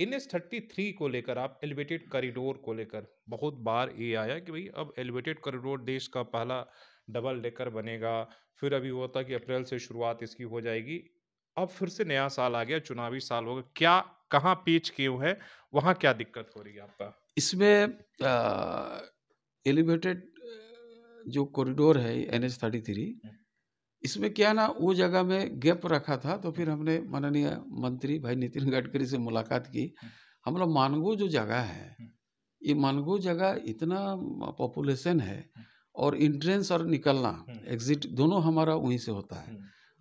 N S thirty three को लेकर आप एलिवेटेड कॉरिडोर को लेकर बहुत बार ये आया कि भाई अब एलिवेटेड कॉरिडोर देश का पहला डबल डेकर बनेगा फिर अभी हुआ था कि अप्रैल से शुरुआत इसकी हो जाएगी अब फिर से नया साल आ गया चुनावी साल होगा क्या कहाँ पेच क्यों है वहाँ क्या दिक्कत हो रही है आपका इसमें एलिवेटेड जो कॉरिडोर है N H thirty three hmm. इसमें क्या ना वो जगह में गैप रखा था तो फिर हमने माननीय मंत्री भाई नितिन गडकरी से मुलाकात की हम्म। हम लोग मानगो जो जगह है हम्म। ये मानगो जगह इतना पॉपुलेशन है हम्म। और इंट्रेंस और निकलना एग्जिट दोनों हमारा वहीं से होता है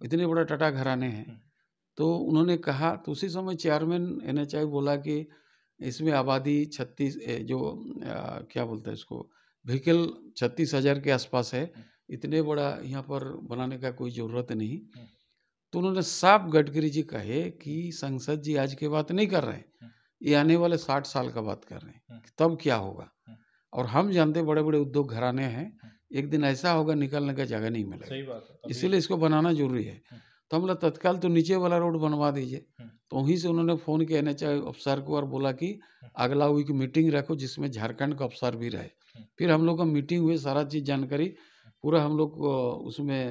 इतने बड़ा टाटा घराने हैं तो उन्होंने कहा तो उसी समय चेयरमैन एन बोला कि इसमें आबादी छत्तीस जो आ, क्या बोलते हैं इसको व्हीकल छत्तीस हज़ार के आसपास है इतने बड़ा यहाँ पर बनाने का कोई ज़रूरत नहीं तो उन्होंने साफ गडकरी जी कहे कि संसद जी आज की बात नहीं कर रहे हैं ये आने वाले साठ साल का बात कर रहे हैं तब क्या होगा और हम जानते बड़े बड़े उद्योग घराने हैं एक दिन ऐसा होगा निकलने का जगह नहीं मिलेगा इसीलिए इसको बनाना जरूरी है तो हम लोग तत्काल तो नीचे वाला रोड बनवा दीजिए तो वहीं से उन्होंने फ़ोन किया एन एच अफसर को और बोला कि अगला वीक मीटिंग रखो जिसमें झारखंड का अफसर भी रहे फिर हम लोग का मीटिंग हुई सारा चीज़ जानकारी पूरा हम लोग को उसमें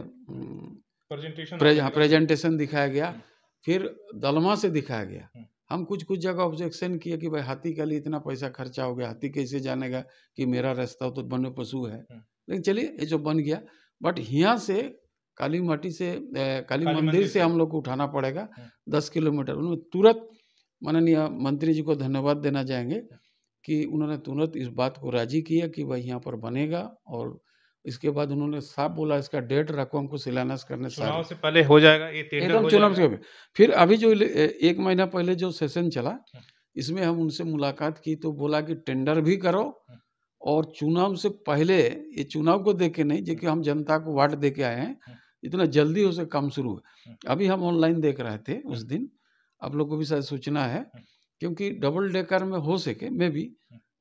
प्रेजेंटेशन हम्म, प्रेजेंटेशन दिखाया गया हम्म। फिर दलमा से दिखाया गया हम्म। हम कुछ कुछ जगह ऑब्जेक्शन किया कि भाई हाथी के लिए इतना पैसा खर्चा हो गया हाथी कैसे जानेगा कि मेरा रास्ता तो वन्य पशु है लेकिन चलिए ये जो बन गया बट यहाँ से काली माटी से काली मंदिर से हम लोग को उठाना पड़ेगा दस किलोमीटर उन्होंने तुरंत माननीय मंत्री जी को धन्यवाद देना चाहेंगे कि उन्होंने तुरंत इस बात को राजी किया कि भाई यहाँ पर बनेगा और इसके बाद उन्होंने साफ बोला इसका डेट रखो हमको शिलान्यास करने चुनाव से पहले हो जाएगा एकदम चुनाव से फिर अभी जो एक महीना पहले जो सेशन चला हाँ। इसमें हम उनसे मुलाकात की तो बोला कि टेंडर भी करो हाँ। और चुनाव से पहले ये चुनाव को देख के नहीं जो कि हाँ। हम जनता को वार्ड दे के आए हैं इतना जल्दी उसे काम शुरू है अभी हम ऑनलाइन देख रहे थे उस दिन आप लोग को भी शायद सूचना है क्योंकि डबल डेकर में हो सके मे भी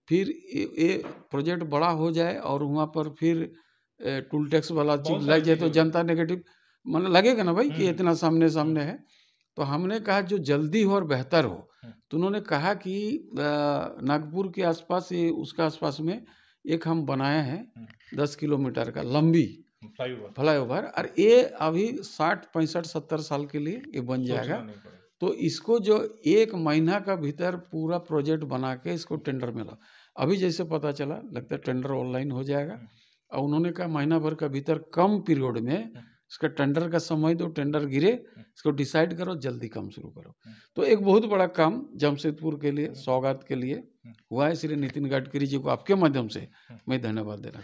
फिर ये प्रोजेक्ट बड़ा हो जाए और वहाँ पर फिर टूल टैक्स वाला चीज लग जाए तो जनता नेगेटिव मतलब लगेगा ना भाई कि हम्म। इतना सामने सामने है तो हमने कहा जो जल्दी हो और बेहतर हो हम्म। तो उन्होंने कहा कि नागपुर के आसपास ये उसके आसपास में एक हम बनाए हैं हम्म। दस किलोमीटर का लंबी फ्लाई ओवर और ये अभी साठ पैंसठ सत्तर साल के लिए ये बन जाएगा तो इसको जो एक महीना का भीतर पूरा प्रोजेक्ट बना के इसको टेंडर मिला अभी जैसे पता चला लगता है टेंडर ऑनलाइन हो जाएगा और उन्होंने कहा महीना भर का भीतर कम पीरियड में हम्म। इसका टेंडर का समय दो टेंडर गिरे हम्म। इसको डिसाइड करो जल्दी काम शुरू करो हम्म। तो एक बहुत बड़ा काम जमशेदपुर के लिए सौगात के लिए हुआ है श्री नितिन गडकरी जी को आपके माध्यम से मैं धन्यवाद देना